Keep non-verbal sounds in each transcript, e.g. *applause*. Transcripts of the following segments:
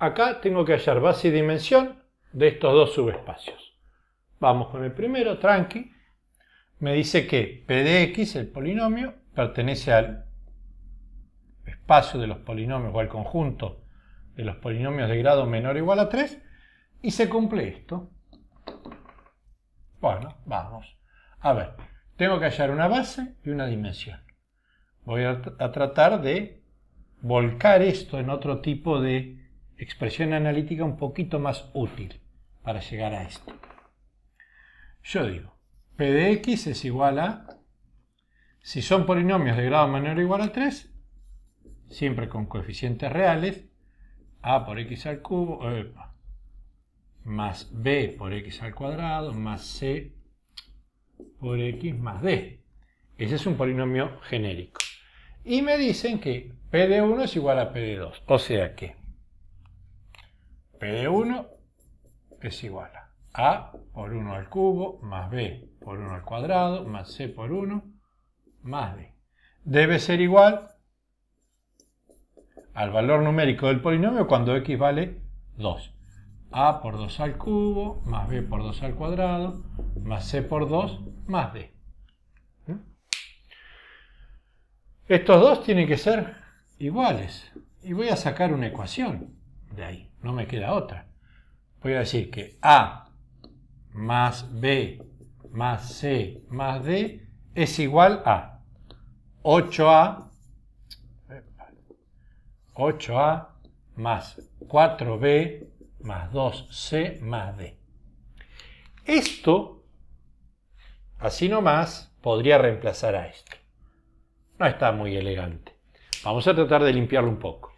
Acá tengo que hallar base y dimensión de estos dos subespacios. Vamos con el primero, tranqui. Me dice que P X, el polinomio, pertenece al espacio de los polinomios o al conjunto de los polinomios de grado menor o igual a 3 y se cumple esto. Bueno, vamos. A ver, tengo que hallar una base y una dimensión. Voy a tratar de volcar esto en otro tipo de expresión analítica un poquito más útil para llegar a esto. Yo digo, P de X es igual a, si son polinomios de grado menor o igual a 3, siempre con coeficientes reales, A por X al cubo, eh, más B por X al cuadrado, más C por X más D. Ese es un polinomio genérico. Y me dicen que P de 1 es igual a P de 2, o sea que P de 1 es igual a A por 1 al cubo más B por 1 al cuadrado más C por 1 más D. Debe ser igual al valor numérico del polinomio cuando x vale 2. A por 2 al cubo más B por 2 al cuadrado más C por 2 más D. ¿Mm? Estos dos tienen que ser iguales. Y voy a sacar una ecuación de ahí no me queda otra. Voy a decir que A más B más C más D es igual a 8A, 8A más 4B más 2C más D. Esto, así nomás, podría reemplazar a esto. No está muy elegante. Vamos a tratar de limpiarlo un poco.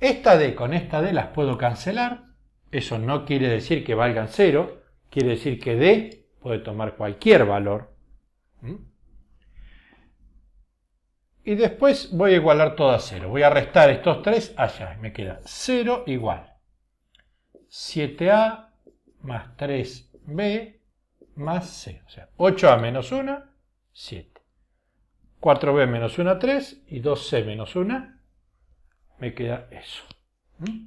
Esta D con esta D las puedo cancelar. Eso no quiere decir que valgan 0. Quiere decir que D puede tomar cualquier valor. ¿Mm? Y después voy a igualar todo a 0. Voy a restar estos 3 allá. Me queda 0 igual. 7A más 3B más C. O sea, 8A menos 1, 7. 4B menos 1, 3. Y 2C menos 1, me queda eso. ¿Mm?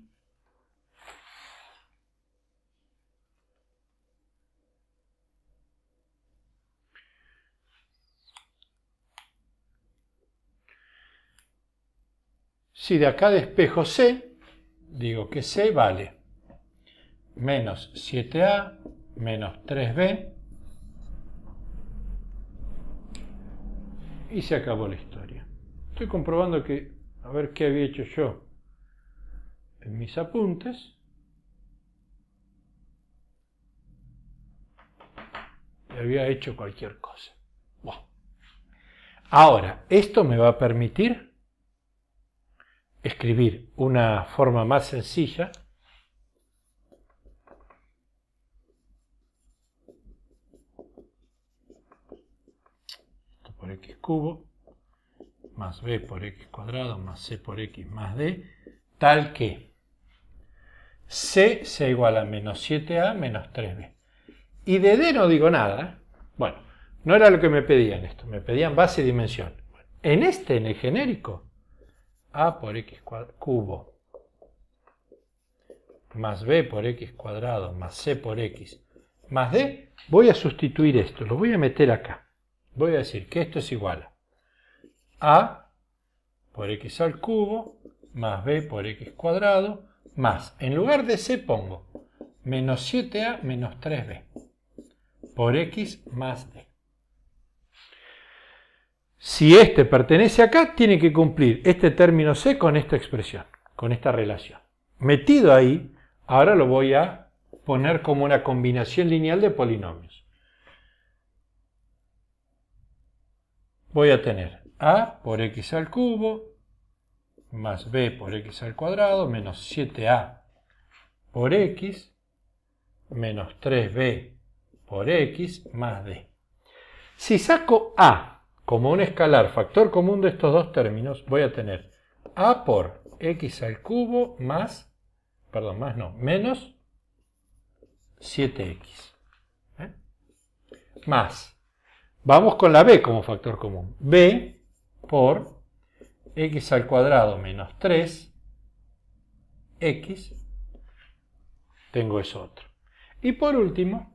Si de acá despejo C, digo que C vale menos 7A menos 3B y se acabó la historia. Estoy comprobando que a ver qué había hecho yo en mis apuntes. Y había hecho cualquier cosa. Bueno. Ahora, esto me va a permitir escribir una forma más sencilla Esto por x cubo más b por x cuadrado más c por x más d, tal que c sea igual a menos 7a menos 3b. Y de d no digo nada. Bueno, no era lo que me pedían esto, me pedían base y dimensión. En este, en el genérico, a por x cubo más b por x cuadrado más c por x más d, voy a sustituir esto, lo voy a meter acá. Voy a decir que esto es igual a a por x al cubo más b por x cuadrado más, en lugar de c pongo menos 7a menos 3b por x más d. Si este pertenece acá, tiene que cumplir este término c con esta expresión, con esta relación. Metido ahí, ahora lo voy a poner como una combinación lineal de polinomios. Voy a tener a por x al cubo más b por x al cuadrado menos 7a por x menos 3b por x más d. Si saco a como un escalar factor común de estos dos términos, voy a tener a por x al cubo más, perdón, más no, menos 7x. ¿eh? Más. Vamos con la b como factor común. b por x al cuadrado menos 3, x, tengo eso otro. Y por último,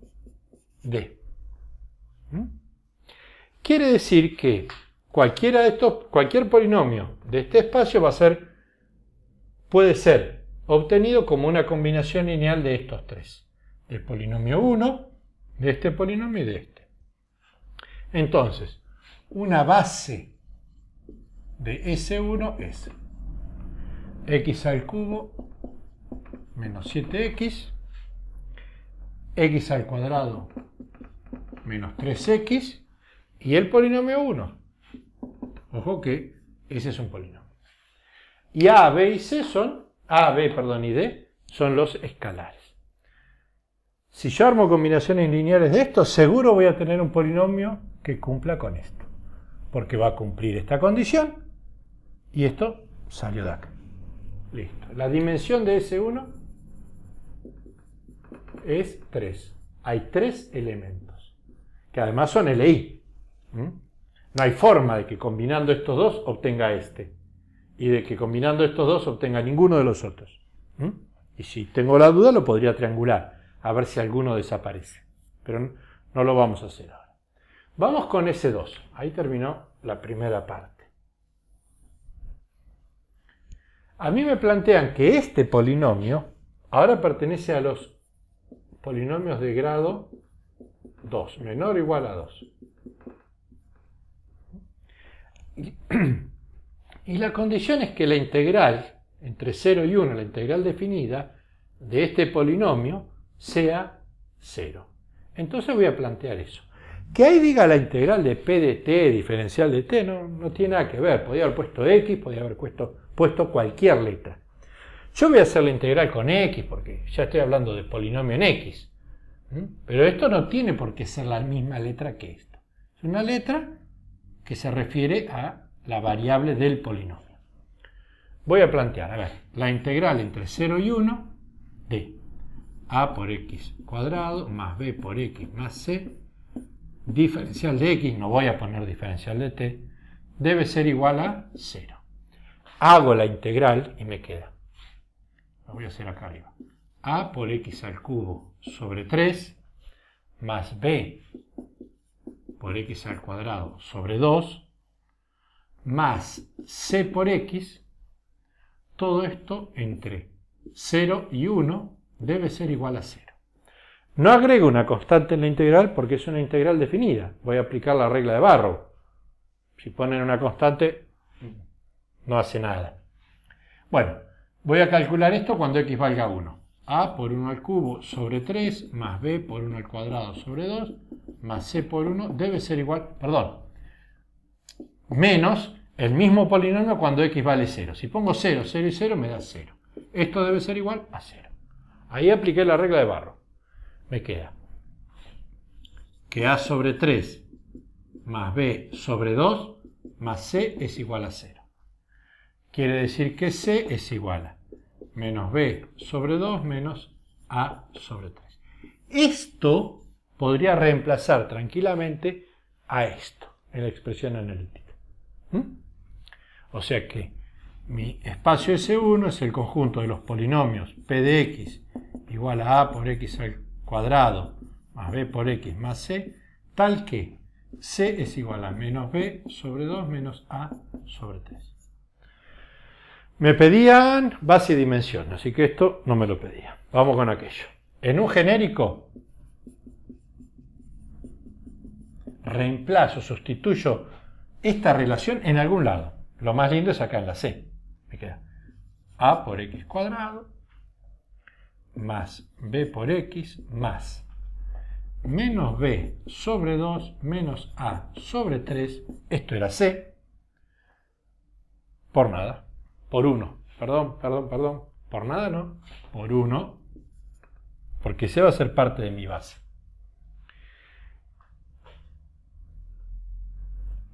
d. ¿Mm? Quiere decir que cualquiera de estos, cualquier polinomio de este espacio va a ser, puede ser obtenido como una combinación lineal de estos tres. Del polinomio 1, de este polinomio y de este. Entonces, una base de S1 es x al cubo menos 7x, x al cuadrado menos 3x y el polinomio 1. Ojo que ese es un polinomio. Y A, B y C son, A, B, perdón, y D son los escalares. Si yo armo combinaciones lineales de esto, seguro voy a tener un polinomio que cumpla con esto. Porque va a cumplir esta condición y esto salió de acá. Listo. La dimensión de S1 es 3. Hay 3 elementos, que además son LI. No hay forma de que combinando estos dos obtenga este. Y de que combinando estos dos obtenga ninguno de los otros. Y si tengo la duda lo podría triangular, a ver si alguno desaparece. Pero no lo vamos a hacer ahora. Vamos con S2. Ahí terminó la primera parte. A mí me plantean que este polinomio ahora pertenece a los polinomios de grado 2, menor o igual a 2. *clears throat* Y la condición es que la integral entre 0 y 1, la integral definida de este polinomio, sea 0. Entonces voy a plantear eso. Que ahí diga la integral de P de T, diferencial de T, no, tiene nada que ver. Podría haber puesto X, podría haber puesto, puesto cualquier letra. Yo voy a hacer la integral con X porque ya estoy hablando de polinomio en X. Pero esto no tiene por qué ser la misma letra que esto. Es una letra que se refiere a la variable del polinomio. Voy a plantear, a ver, la integral entre 0 y 1 de a por x cuadrado más b por x más c diferencial de x, no voy a poner diferencial de t, debe ser igual a 0. Hago la integral y me queda. Lo voy a hacer acá arriba. a por x al cubo sobre 3 más b por x al cuadrado sobre 2 más c por x, todo esto entre 0 y 1 debe ser igual a 0. No agrego una constante en la integral porque es una integral definida. Voy a aplicar la regla de barro. Si ponen una constante, no hace nada. Bueno, voy a calcular esto cuando x valga 1. a por 1 al cubo sobre 3, más b por 1 al cuadrado sobre 2, más c por 1, debe ser igual, perdón, menos el mismo polinomio cuando x vale 0. Si pongo 0, 0 y 0 me da 0. Esto debe ser igual a 0. Ahí apliqué la regla de barro me queda que A sobre 3 más B sobre 2 más C es igual a 0. Quiere decir que C es igual a menos B sobre 2 menos A sobre 3. Esto podría reemplazar tranquilamente a esto en la expresión analítica. ¿Mm? O sea que mi espacio S1 es el conjunto de los polinomios P de X igual a A por X al cuadrado más b por x más c, tal que c es igual a menos b sobre 2 menos a sobre 3. Me pedían base y dimensión, así que esto no me lo pedía. Vamos con aquello. En un genérico, reemplazo, sustituyo esta relación en algún lado. Lo más lindo es acá en la C. Me queda a por x cuadrado más b por x más menos b sobre 2 menos a sobre 3, esto era c, por nada, por 1, perdón, perdón, perdón, por nada no, por 1, porque c va a ser parte de mi base.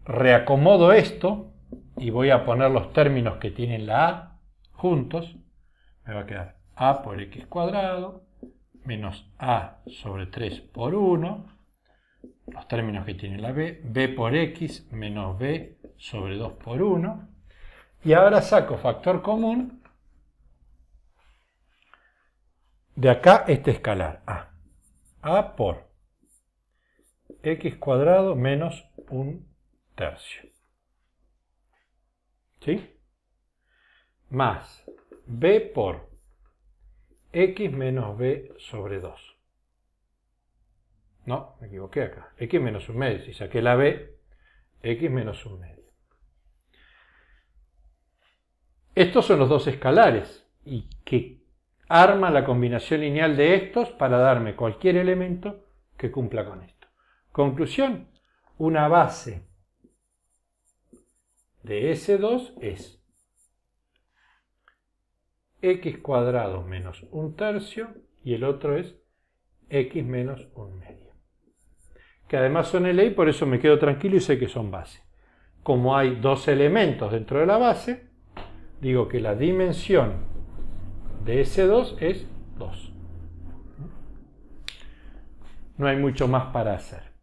Reacomodo esto y voy a poner los términos que tienen la a juntos, me va a quedar a por x cuadrado menos a sobre 3 por 1, los términos que tiene la b, b por x menos b sobre 2 por 1, y ahora saco factor común de acá este escalar, a, a por x cuadrado menos un tercio. ¿Sí? Más b por x menos b sobre 2. No, me equivoqué acá. x menos un medio. Si saqué la b, x menos un medio. Estos son los dos escalares y que arma la combinación lineal de estos para darme cualquier elemento que cumpla con esto. Conclusión, una base de S2 es x cuadrado menos un tercio y el otro es x menos un medio. Que además son y por eso me quedo tranquilo y sé que son base. Como hay dos elementos dentro de la base, digo que la dimensión de ese 2 es 2. No hay mucho más para hacer.